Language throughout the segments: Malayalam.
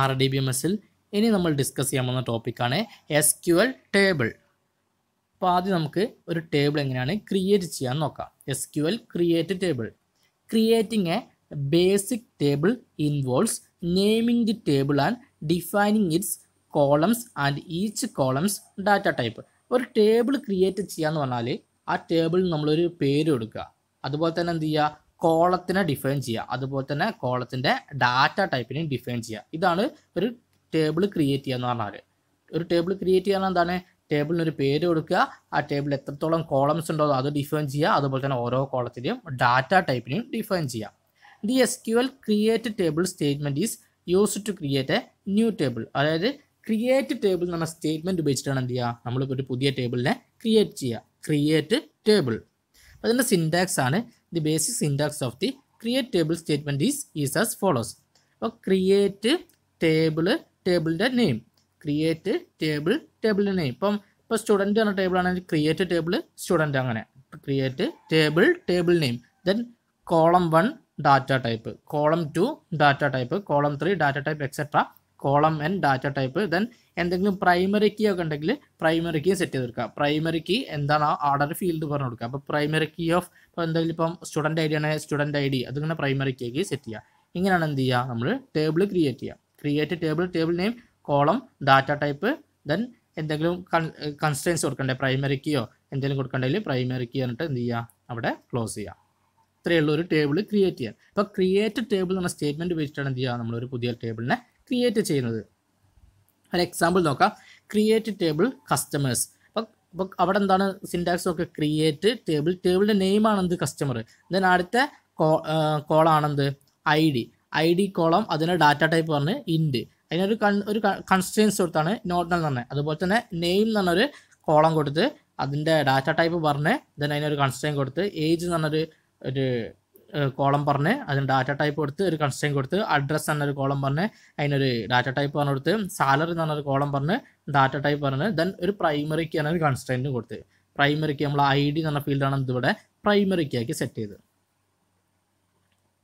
ആർ ഡി ബി എം എസ്സിൽ ഇനി നമ്മൾ ഡിസ്കസ് ചെയ്യാൻ പോകുന്ന ടോപ്പിക്കാണ് എസ് ക്യു എൽ ടേബിൾ അപ്പോൾ ആദ്യം നമുക്ക് ഒരു ടേബിൾ എങ്ങനെയാണ് ക്രിയേറ്റ് ചെയ്യാൻ നോക്കാം S Q L create table creating a basic table involves naming the table and defining its columns and each columns data type ഒരു ടേബിൾ ക്രിയേറ്റ് ചെയ്യാന്ന് പറഞ്ഞാൽ ആ ടേബിളിന് നമ്മളൊരു പേര് കൊടുക്കുക അതുപോലെ തന്നെ എന്ത് ചെയ്യുക കോളത്തിനെ ഡിഫൈൻ ചെയ്യുക അതുപോലെ തന്നെ കോളത്തിൻ്റെ ഡാറ്റ ടൈപ്പിനെയും ഡിഫൈൻ ചെയ്യുക ഇതാണ് ഒരു ടേബിൾ ക്രിയേറ്റ് ചെയ്യുക എന്ന് പറഞ്ഞാൽ ഒരു ടേബിൾ ക്രിയേറ്റ് ചെയ്യാൻ എന്താണ് ടേബിളിനൊരു പേര് കൊടുക്കുക ആ ടേബിളിൽ എത്രത്തോളം കോളംസ് ഉണ്ടോ അത് ഡിഫൈൻ ചെയ്യുക അതുപോലെ തന്നെ ഓരോ കോളത്തിൻ്റെയും ഡാറ്റ ടൈപ്പിനെയും ഡിഫൈൻ ചെയ്യുക the S Q L create table statement is use to create a new table അതായത് ക്രിയേറ്റ് ടേബിൾ എന്ന് പറഞ്ഞ സ്റ്റേറ്റ്മെൻറ്റ് ഉപയോഗിച്ചിട്ടാണ് എന്ത് ചെയ്യുക നമ്മളിപ്പോൾ ഒരു പുതിയ ടേബിളിനെ ക്രിയേറ്റ് ചെയ്യുക ക്രിയേറ്റ് ടേബിൾ അതിൻ്റെ സിൻറ്റാക്സ് ആണ് the basic syntax of the create table statement is is as follows അപ്പോൾ ക്രിയേറ്റ് ടേബിൾ ടേബിളിൻ്റെ നെയിം ക്രിയേറ്റ് ടേബിൾ ടേബിളിൻ്റെ നെയിം ഇപ്പം ഇപ്പോൾ സ്റ്റുഡൻറ്റ് എന്ന ടേബിൾ ആണെങ്കിൽ ക്രിയേറ്റ് ടേബിൾ സ്റ്റുഡൻറ്റ് അങ്ങനെ create table table name then column one data type column two data type column three data type etcetera column N data type then എന്തെങ്കിലും പ്രൈമറി കീ ഒക്കെ ഉണ്ടെങ്കിൽ പ്രൈമറി കീ സെറ്റ് ചെയ്ത് കൊടുക്കുക പ്രൈമറി കീ എന്താണ് ആ ഓർഡർ ഫീൽഡ് പറഞ്ഞു കൊടുക്കുക അപ്പോൾ പ്രൈമറി കീ ഓഫ് ഇപ്പോൾ എന്തെങ്കിലും ഇപ്പം സ്റ്റുഡൻറ്റ് ഐ ഡി ആണെങ്കിൽ സ്റ്റുഡൻറ്റ് ഐ ഡി അതിങ്ങനെ പ്രൈമറി ആക്കി സെറ്റ് ചെയ്യുക ഇങ്ങനെയാണ് എന്ത് ചെയ്യുക നമ്മൾ ടേബിൾ ക്രിയേറ്റ് ചെയ്യുക create table table name column data type then എന്തെങ്കിലും കൺസ്റ്റൻസ് കൊടുക്കണ്ടേ പ്രൈമറി കീയോ എന്തെങ്കിലും കൊടുക്കണ്ടെങ്കിൽ പ്രൈമറി കീ എന്നിട്ട് എന്ത് ചെയ്യുക അവിടെ ക്ലോസ് ചെയ്യുക ഇത്രയുള്ള ഒരു ടേബിൾ ക്രിയേറ്റ് ചെയ്യാൻ അപ്പോൾ ക്രിയേറ്റ് ടേബിൾ എന്ന സ്റ്റേറ്റ്മെൻറ്റ് വെച്ചിട്ടാണ് എന്ത് ചെയ്യുക നമ്മളൊരു പുതിയ ടേബിളിനെ ക്രിയേറ്റ് ചെയ്യുന്നത് ഒരു എക്സാമ്പിൾ നോക്കാം ക്രിയേറ്റ് ടേബിൾ കസ്റ്റമേഴ്സ് അപ്പോൾ അവിടെ എന്താണ് സിൻറ്റാക്സ് ഒക്കെ ക്രിയേറ്റ് ടേബിൾ ടേബിളിൻ്റെ നെയിമാണ് എന്ത് കസ്റ്റമർ ദെൻ അടുത്ത കോ കോളാണെന്ത് I D I D column അതിന് ഡാറ്റ ടൈപ്പ് പറഞ്ഞ് ഇൻഡ് അതിനൊരു കൺ ഒരു കൺസ്ട്രെയിൻസ് കൊടുത്താണ് നോട്ടൽ എന്ന് പറഞ്ഞത് അതുപോലെ തന്നെ നെയിം എന്ന് പറഞ്ഞൊരു കോളം കൊടുത്ത് അതിൻ്റെ ഡാറ്റ ടൈപ്പ് പറഞ്ഞ് ദെൻ അതിനൊരു കൺസ്ട്രെയിൻ കൊടുത്ത് ഏജ് എന്ന് പറഞ്ഞൊരു ഒരു കോളം പറഞ്ഞ് അതിന് ഡാറ്റ ടൈപ്പ് കൊടുത്ത് ഒരു കൺസ്റ്റൈൻ കൊടുത്ത് അഡ്രസ്സ് എന്നൊരു കോളം പറഞ്ഞ് അതിനൊരു ഡാറ്റ ടൈപ്പ് പറഞ്ഞു കൊടുത്ത് സാലറി എന്നൊരു കോളം പറഞ്ഞ് ഡാറ്റ ടൈപ്പ് പറഞ്ഞ് ദെൻ ഒരു പ്രൈമറിക്ക് എന്നൊരു കൺസ്റ്റൈൻറ്റും കൊടുത്ത് പ്രൈമറിക്ക് നമ്മൾ ഐ ഡി എന്ന ഫീൽഡാണ് ഇതിവിടെ പ്രൈമറിക്ക് ആക്കി സെറ്റ് ചെയ്ത്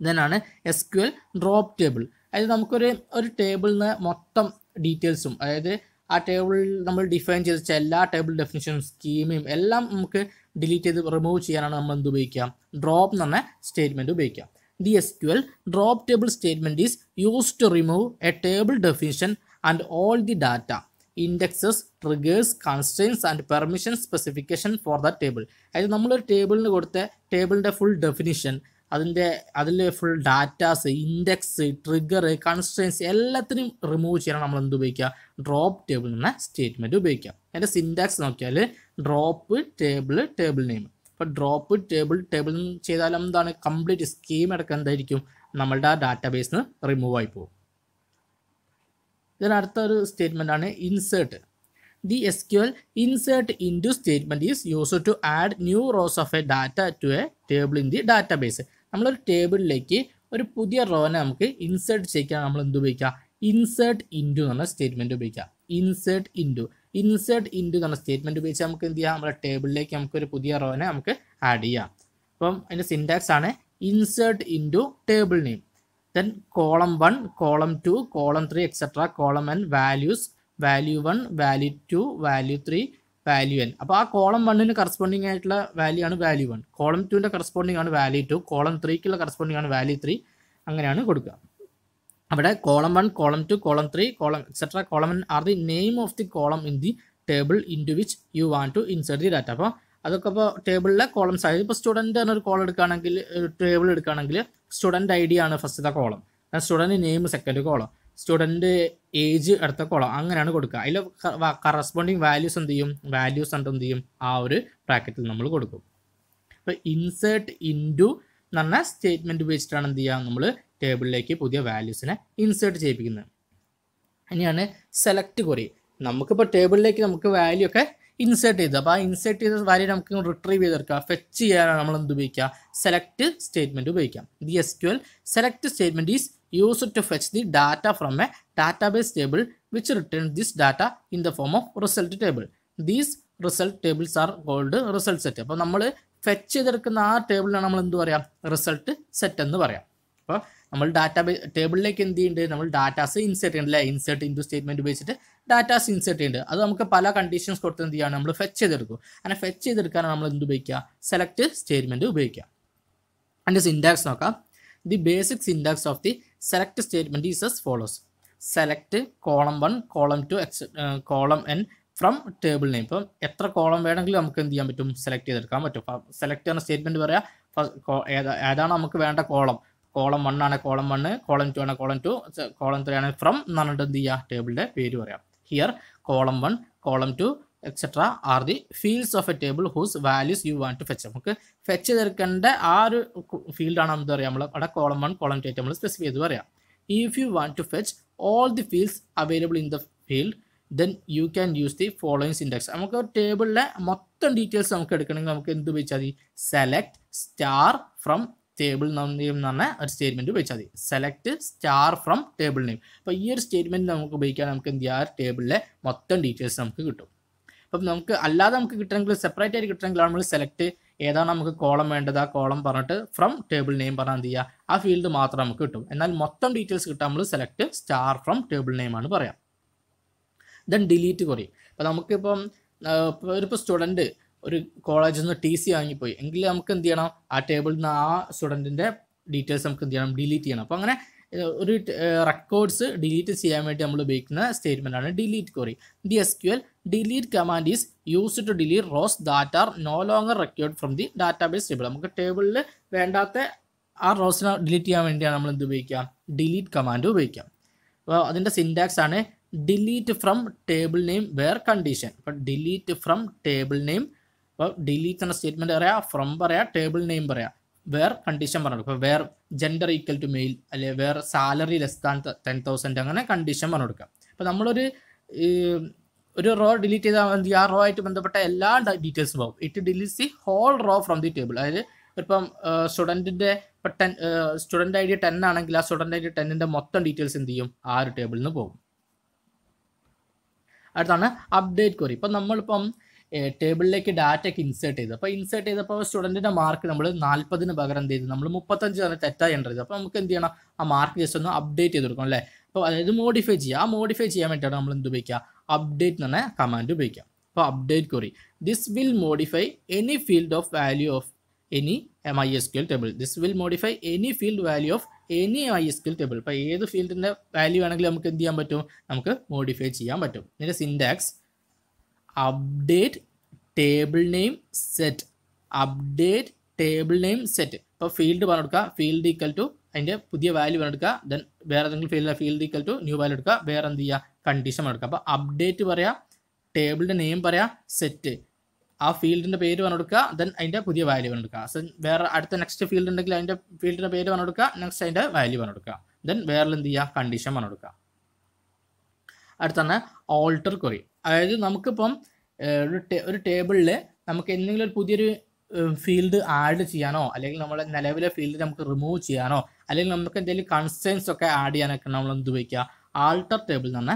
ദെനാണ് S Q L drop table അതായത് നമുക്കൊരു ഒരു ടേബിളിൽ നിന്ന് മൊത്തം ഡീറ്റെയിൽസും അതായത് ആ ടേബിളിൽ നമ്മൾ ഡിഫൈൻ ചെയ്ത് എല്ലാ ടേബിൾ ഡെഫിനിഷൻ സ്കീമയും എല്ലാം നമുക്ക് ഡിലീറ്റ് ചെയ്ത് റിമൂവ് ചെയ്യാനാണ് നമ്മൾ എന്ത് ഉപയോഗിക്കാം ഡ്രോപ്പ് എന്ന് പറഞ്ഞ സ്റ്റേറ്റ്മെൻറ്റ് ഉപയോഗിക്കാം the S Q L drop table statement is use to remove a table definition and all the data indexes triggers constraints and permission specification for the table അതായത് നമ്മളൊരു ടേബിളിന് കൊടുത്ത ടേബിളിൻ്റെ ഫുൾ ഡെഫിനിഷൻ അതിൻ്റെ അതിൽ full datas index trigger constraints എല്ലാത്തിനും റിമൂവ് ചെയ്യണം നമ്മൾ എന്ത് ഉപയോഗിക്കുക ഡ്രോപ്പ് ടേബിൾ എന്ന സ്റ്റേറ്റ്മെൻറ്റ് ഉപയോഗിക്കാം അതിൻ്റെ സിൻഡാക്സ് നോക്കിയാൽ ഡ്രോപ്പ് ടേബിൾ ടേബിൾ നെയിം അപ്പോൾ ഡ്രോപ്പ് ടേബിൾ ടേബിൾ ചെയ്താൽ എന്താണ് കംപ്ലീറ്റ് സ്കീം അടക്കം എന്തായിരിക്കും നമ്മളുടെ ആ ബേസിൽ നിന്ന് റിമൂവ് ആയി പോകും ഇതിന് അടുത്ത ഒരു സ്റ്റേറ്റ്മെൻ്റ് ആണ് insert the S Q L insert into statement is use to add new rows of a data to a table in the database നമ്മളൊരു ടേബിളിലേക്ക് ഒരു പുതിയ റോനെ നമുക്ക് ഇൻസേർട്ട് ചെയ്യാൻ നമ്മൾ എന്ത് ഉപയോഗിക്കുക ഇൻസേർട്ട് ഇൻറ്റു എന്ന് പറഞ്ഞ സ്റ്റേറ്റ്മെൻറ്റ് ഉപയോഗിക്കുക ഇൻസേർട്ട് ഇൻറ്റു ഇൻസേർട്ട് ഇൻറ്റു എന്ന് പറഞ്ഞ സ്റ്റേറ്റ്മെൻറ്റ് ഉപയോഗിച്ച് നമുക്ക് എന്ത് ചെയ്യാം നമ്മുടെ ടേബിളിലേക്ക് നമുക്കൊരു പുതിയ റോനെ നമുക്ക് ആഡ് ചെയ്യാം അപ്പം അതിൻ്റെ സിൻറ്റാക്സ് ആണ് insert into table name then column one column two column three etcetera column N values value one value two value three value N അപ്പോൾ ആ കോളം വണ്ണിന് കറസ്പോണ്ടിങ് ആയിട്ടുള്ള വാല്യൂ ആണ് വാല്യൂ വൺ കോളം ടുവിൻ്റെ കറസ്പോണ്ടിങ് ആണ് വാല്യൂ ടു കോളം ത്രീക്കുള്ള കറസ്പോണ്ടിങ് ആണ് വാല്യൂ ത്രീ അങ്ങനെയാണ് കൊടുക്കുക അവിടെ column one column two column three column etcetera column are the name of the column in the table in into which you want to insert the data അപ്പോൾ അതൊക്കെ ഇപ്പോൾ ടേബിളിലെ കോളംസ് ആയത് ഇപ്പോൾ സ്റ്റുഡൻറ്റ് എന്നൊരു കോൾ എടുക്കുകയാണെങ്കിൽ ടേബിൾ എടുക്കുകയാണെങ്കിൽ സ്റ്റുഡൻറ്റ് ഐ ഡി ആണ് ഫസ്റ്റത്തെ column student name second column student age അടുത്ത കുളം അങ്ങനെയാണ് കൊടുക്കുക അതിൽ കറസ്പോണ്ടിങ് വാല്യൂസ് എന്ത് ചെയ്യും വാല്യൂസ് എന്നിട്ട് എന്ത് ചെയ്യും ആ ഒരു ബ്രാക്കറ്റിൽ നമ്മൾ കൊടുക്കും അപ്പോൾ ഇൻസേർട്ട് ഇൻറ്റു എന്ന് പറഞ്ഞാൽ സ്റ്റേറ്റ്മെൻറ്റ് ഉപയോഗിച്ചിട്ടാണ് എന്ത് ചെയ്യുക നമ്മൾ ടേബിളിലേക്ക് പുതിയ വാല്യൂസിനെ ഇൻസേർട്ട് ചെയ്യിപ്പിക്കുന്നത് ഇനിയാണ് സെലക്ട് ക്വറി നമുക്കിപ്പോൾ ടേബിളിലേക്ക് നമുക്ക് വാല്യൂ ഒക്കെ ഇൻസേർട്ട് ചെയ്തു അപ്പോൾ ആ ഇൻസേർട്ട് ചെയ്ത വാല്യൂ നമുക്ക് റിട്രീവ് ചെയ്തെടുക്കുക ഫെച്ച് ചെയ്യാനാണ് നമ്മൾ എന്ത് ഉപയോഗിക്കുക സെലക്ട് സ്റ്റേറ്റ്മെൻറ്റ് ഉപയോഗിക്കാം ദി എസ് ട്വൽ select statement is used to fetch the data from a database table which returns this data in the form of result table. These result tables are called result set. അപ്പോൾ നമ്മൾ ഫെച്ച് ചെയ്തെടുക്കുന്ന ആ ടേബിളിനാണ് നമ്മൾ എന്ത് പറയാം റിസൾട്ട് സെറ്റ് എന്ന് പറയാം അപ്പോൾ നമ്മൾ ഡാറ്റാ ടേബിളിലേക്ക് എന്ത് ചെയ്യുന്നുണ്ട് നമ്മൾ ഡാറ്റാസ് ഇൻസേർട്ട് ചെയ്യുന്നുണ്ട് അല്ലേ ഇൻസേർട്ട് ഇൻറ്റു സ്റ്റേറ്റ്മെൻറ്റ് വെച്ചിട്ട് ഡാറ്റാസ് ഇൻസേർട്ട് ചെയ്യുന്നുണ്ട് അത് നമുക്ക് പല കണ്ടീഷൻസ് കൊടുത്ത് എന്ത് ചെയ്യാണ് നമ്മൾ ഫെച്ച് ചെയ്തെടുക്കും അങ്ങനെ ഫെച്ച് ചെയ്തെടുക്കാനാണ് നമ്മൾ എന്ത് ഉപയോഗിക്കുക സെലക്ട് സ്റ്റേറ്റ്മെൻറ്റ് ഉപയോഗിക്കുക അതിൻ്റെ സിൻറ്റാക്സ് നോക്കാം the basic syntax of the select statement is as follows select column one column two x column N from table name ഇപ്പം എത്ര കോളം വേണമെങ്കിലും നമുക്ക് എന്ത് ചെയ്യാൻ പറ്റും സെലക്ട് ചെയ്തെടുക്കാൻ പറ്റും സെലക്ട് ചെയ്യുന്ന സ്റ്റേറ്റ്മെൻറ്റ് പറയാം ഏതാണ് നമുക്ക് വേണ്ട കോളം കോളം വൺ ആണ് കോളം വണ് കോളം ടു ആണ് കോളം ടു കോളം ത്രീ ആണ് ഫ്രം എന്ന് എന്ത് ചെയ്യുക ടേബിളിൻ്റെ പേര് പറയാം here column one column two etcetera are the fields of a table whose values you want to fetch നമുക്ക് ഫെച്ച് തീർക്കേണ്ട ആ ഒരു ഫീൽഡാണ് എന്താ പറയുക നമ്മൾ അവിടെ കോളം വൺ കോളം ടു നമ്മൾ സ്പെസിഫൈ ചെയ്ത് പറയാം if you want to fetch all the fields available in the field then you can use the followings index നമുക്ക് ടേബിളിലെ മൊത്തം ഡീറ്റെയിൽസ് നമുക്ക് എടുക്കണമെങ്കിൽ നമുക്ക് എന്ത് ഉപയോഗിച്ചാൽ മതി select star from table name എന്ന് പറഞ്ഞ ഒരു സ്റ്റേറ്റ്മെൻറ്റ് ഉപയോഗിച്ചാൽ മതി select star from table name അപ്പോൾ ഈ ഒരു സ്റ്റേറ്റ്മെൻറ്റ് നമുക്ക് ഉപയോഗിക്കാൻ നമുക്ക് എന്ത് ചെയ്യാം ടേബിളിലെ മൊത്തം ഡീറ്റെയിൽസ് നമുക്ക് കിട്ടും അപ്പം നമുക്ക് അല്ലാതെ നമുക്ക് കിട്ടണമെങ്കിൽ സെപ്പറേറ്റ് ആയിട്ട് കിട്ടണമെങ്കിൽ നമ്മൾ സെലക്ട് ഏതാണ് നമുക്ക് കോളം വേണ്ടത് ആ കോളം പറഞ്ഞിട്ട് ഫ്രം ടേബിൾ നെയിം പറഞ്ഞാൽ എന്ത് ചെയ്യുക ആ ഫീൽഡ് മാത്രം നമുക്ക് കിട്ടും എന്നാൽ മൊത്തം ഡീറ്റെയിൽസ് കിട്ടാൻ നമ്മൾ select star from table name ആണ് പറയാം ദെൻ ഡിലീറ്റ് കുറയും അപ്പോൾ നമുക്കിപ്പം ഒരിപ്പോൾ സ്റ്റുഡൻറ്റ് ഒരു കോളേജിൽ നിന്ന് ടി സി വാങ്ങിപ്പോയി എങ്കിൽ നമുക്ക് എന്ത് ചെയ്യണം ആ ടേബിളിൽ നിന്ന് ആ സ്റ്റുഡൻറ്റിൻ്റെ ഡീറ്റെയിൽസ് നമുക്ക് എന്ത് ചെയ്യണം ഡിലീറ്റ് ചെയ്യണം അപ്പോൾ അങ്ങനെ ഒരു റെക്കോർഡ്സ് ഡിലീറ്റ് ചെയ്യാൻ വേണ്ടി നമ്മൾ ഉപയോഗിക്കുന്ന സ്റ്റേറ്റ്മെൻ്റ് ആണ് delete query the S Q L delete command is use to delete rows that are no longer record from the database table നമുക്ക് ടേബിളിൽ വേണ്ടാത്ത ആ റോസിനെ ഡിലീറ്റ് ചെയ്യാൻ വേണ്ടിയാണ് നമ്മൾ എന്ത് ഉപയോഗിക്കാം ഡിലീറ്റ് കമാൻഡ് ഉപയോഗിക്കാം അപ്പോൾ അതിൻ്റെ സിൻഡാക്സ് ആണ് delete from table name where condition അപ്പോൾ ഡിലീറ്റ് ഫ്രം ടേബിൾ നെയിം അപ്പോൾ ഡിലീറ്റ് എന്ന സ്റ്റേറ്റ്മെൻറ്റ് പറയാം ഫ്രം പറയാം ടേബിൾ നെയിം പറയാം വേർ കണ്ടീഷൻ പറഞ്ഞു ഇപ്പോൾ where gender equal to male അല്ലെ where salary less than ten thousand അങ്ങനെ കണ്ടീഷൻ പറഞ്ഞു കൊടുക്കാം അപ്പോൾ നമ്മളൊരു ഒരു റോ ഡിലീറ്റ് ചെയ്താൽ മതി ആ റോ ആയിട്ട് ബന്ധപ്പെട്ട എല്ലാ ഡീറ്റെയിൽസും പോകും it deletes the whole row from the table അതായത് ഇപ്പം സ്റ്റുഡൻറ്റിൻ്റെ ഇപ്പം ten student I D ten ആണെങ്കിൽ ആ സ്റ്റുഡൻറ്റ് ഐ ഡി ടെന്നിൻ്റെ മൊത്തം ഡീറ്റെയിൽസ് എന്ത് ചെയ്യും ആ ഒരു ടേബിളിൽ നിന്ന് പോകും അടുത്താണ് അപ്ഡേറ്റ് ക്വറി ഇപ്പം നമ്മളിപ്പം ടേബിളിലേക്ക് ഡാറ്റയ്ക്ക് ഇൻസേർട്ട് ചെയ്തു അപ്പോൾ ഇൻസേർട്ട് ചെയ്തപ്പോൾ സ്റ്റുഡൻറ്റിൻ്റെ മാർക്ക് നമ്മൾ നാൽപ്പതിന് പകരം എന്ത് ചെയ്തു നമ്മൾ മുപ്പത്തഞ്ച് തന്നെ തെറ്റായി എൻ്റർ ചെയ്തു അപ്പോൾ നമുക്ക് എന്ത് ചെയ്യണം ആ മാർക്ക് ജസ്റ്റ് ഒന്ന് അപ്ഡേറ്റ് ചെയ്ത് കൊടുക്കണം അല്ലേ അപ്പോൾ അതായത് മോഡിഫൈ ചെയ്യുക ആ മോഡിഫൈ ചെയ്യാൻ വേണ്ടിയിട്ടാണ് നമ്മൾ എന്ത് ഉപയോഗിക്കുക അപ്ഡേറ്റ് എന്ന് പറഞ്ഞാൽ കമാൻഡ് ഉപയോഗിക്കാം അപ്പോൾ update query this will modify any field of value of any M I S Q L table this will modify any field value of any I S Q L table ഇപ്പോൾ ഏത് ഫീൽഡിൻ്റെ വാല്യൂ ആണെങ്കിലും നമുക്ക് എന്ത് ചെയ്യാൻ പറ്റും നമുക്ക് മോഡിഫൈ ചെയ്യാൻ പറ്റും ഇതിൻ്റെ syntax update table name set update table name set ഇപ്പോൾ ഫീൽഡ് പറഞ്ഞു കൊടുക്കുക ഫീൽഡ് ഈക്വൽ ടു അതിൻ്റെ പുതിയ വാല്യൂ എടുക്കുക ദെൻ വേറെ ഏതെങ്കിലും field field equal to new value എടുക്കുക വേറെ എന്ത് ചെയ്യുക കണ്ടീഷൻ എടുക്കുക അപ്പോൾ അപ്ഡേറ്റ് പറയാം ടേബിളിൻ്റെ നെയിം പറയാം സെറ്റ് ആ ഫീൽഡിൻ്റെ പേര് പറഞ്ഞെടുക്കുക ദെൻ അതിൻ്റെ പുതിയ വാല്യൂ പറഞ്ഞെടുക്കുക സെൻ വേറെ അടുത്ത നെക്സ്റ്റ് ഫീൽഡ് ഉണ്ടെങ്കിൽ അതിൻ്റെ ഫീൽഡിൻ്റെ പേര് പറഞ്ഞെടുക്കുക നെക്സ്റ്റ് അതിൻ്റെ വാല്യൂ പറഞ്ഞെടുക്കുക ദെൻ വേറെ എന്ത് ചെയ്യുക കണ്ടീഷൻ പറഞ്ഞെടുക്കുക അടുത്താണ് ഓൾട്ടർ ക്വറി അതായത് നമുക്കിപ്പം ഒരു ടേബിളിൽ നമുക്ക് എന്തെങ്കിലും ഒരു പുതിയൊരു ഫീൽഡ് ആഡ് ചെയ്യാനോ അല്ലെങ്കിൽ നമ്മളെ നിലവിലെ ഫീൽഡ് നമുക്ക് റിമൂവ് ചെയ്യാനോ അല്ലെങ്കിൽ നമുക്ക് എന്തെങ്കിലും കൺസേൺസ് ഒക്കെ ആഡ് ചെയ്യാനൊക്കെ നമ്മൾ എന്ത് ഉപയോഗിക്കുക ആൾട്ടർ ടേബിൾ എന്ന്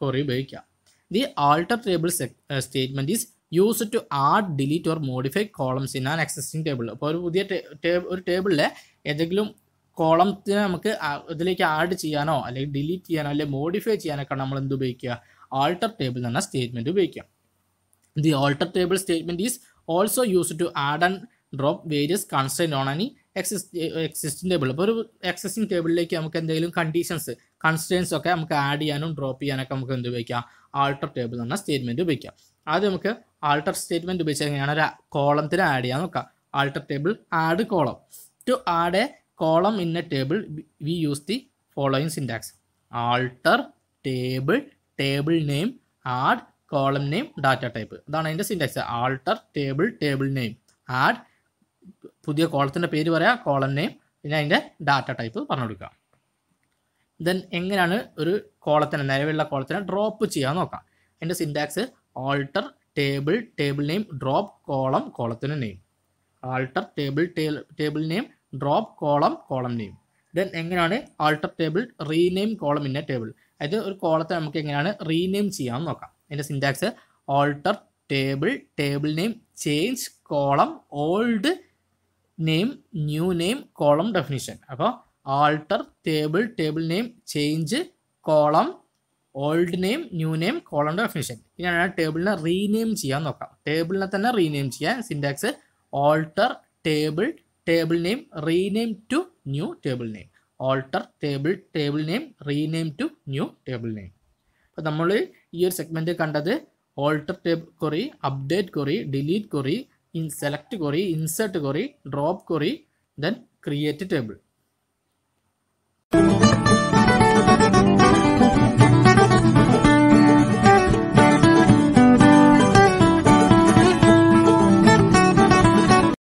ക്വറി ഉപയോഗിക്കുക the alter table statement is use to add delete or modify columns in an existing table അപ്പോൾ ഒരു പുതിയ ഒരു ടേബിളിലെ ഏതെങ്കിലും കോളത്തിന് നമുക്ക് ഇതിലേക്ക് ആഡ് ചെയ്യാനോ അല്ലെങ്കിൽ ഡിലീറ്റ് ചെയ്യാനോ അല്ലെങ്കിൽ മോഡിഫൈ ചെയ്യാനൊക്കെ നമ്മൾ എന്ത് ഉപയോഗിക്കുക ആൾട്ടർ ടേബിൾ എന്ന സ്റ്റേറ്റ്മെന്റ് ഉപയോഗിക്കുക the alter table statement is also use to add and drop various concern on any exist existing table അപ്പോൾ ഒരു എക്സിസ്റ്റിംഗ് ടേബിളിലേക്ക് നമുക്ക് എന്തെങ്കിലും കണ്ടീഷൻസ് കൺസ്റ്റൻസ് ഒക്കെ നമുക്ക് ആഡ് ചെയ്യാനും ഡ്രോപ്പ് ചെയ്യാനൊക്കെ നമുക്ക് എന്ത് ഉപയോഗിക്കാം ആൾട്ടർ ടേബിൾ എന്ന് പറഞ്ഞ സ്റ്റേറ്റ്മെൻറ്റ് ഉപയോഗിക്കാം ആദ്യം നമുക്ക് ആൾട്ടർ സ്റ്റേറ്റ്മെൻറ്റ് ഉപയോഗിച്ച് എങ്ങനെയാണ് ഒരു കോളത്തിന് ആഡ് ചെയ്യാൻ നോക്കാം alter table add column to add a column in a table we use the following syntax alter table table name add column name data type അതാണ് അതിൻ്റെ syntax alter table table name add പുതിയ കോളത്തിൻ്റെ പേര് പറയാം കോളം നെയിം പിന്നെ അതിൻ്റെ ഡാറ്റ ടൈപ്പ് പറഞ്ഞു കൊടുക്കുക ദെൻ എങ്ങനെയാണ് ഒരു കോളത്തിനെ നിലവിലുള്ള കോളത്തിനെ ഡ്രോപ്പ് ചെയ്യാൻ നോക്കാം അതിൻ്റെ syntax alter table table name drop column കോളത്തിന് name alter table table name drop column column name then എങ്ങനെയാണ് alter table rename column in a table അതായത് ഒരു കോളത്തെ നമുക്ക് എങ്ങനെയാണ് റീനെയിം ചെയ്യാമെന്ന് നോക്കാം അതിൻ്റെ syntax alter table table name change column old name new name column definition അപ്പോൾ alter table table name change column old name new name column definition ഇനി ആ ടേബിളിനെ റീനെയിം ചെയ്യാൻ നോക്കാം ടേബിളിനെ തന്നെ റീനെയിം ചെയ്യാൻ syntax alter table table name rename to new table name alter table table name rename to new table name അപ്പോൾ നമ്മൾ ഈ ഒരു സെഗ്മെൻറ്റ് കണ്ടത് alter table query update query delete query in select query insert query drop query then create table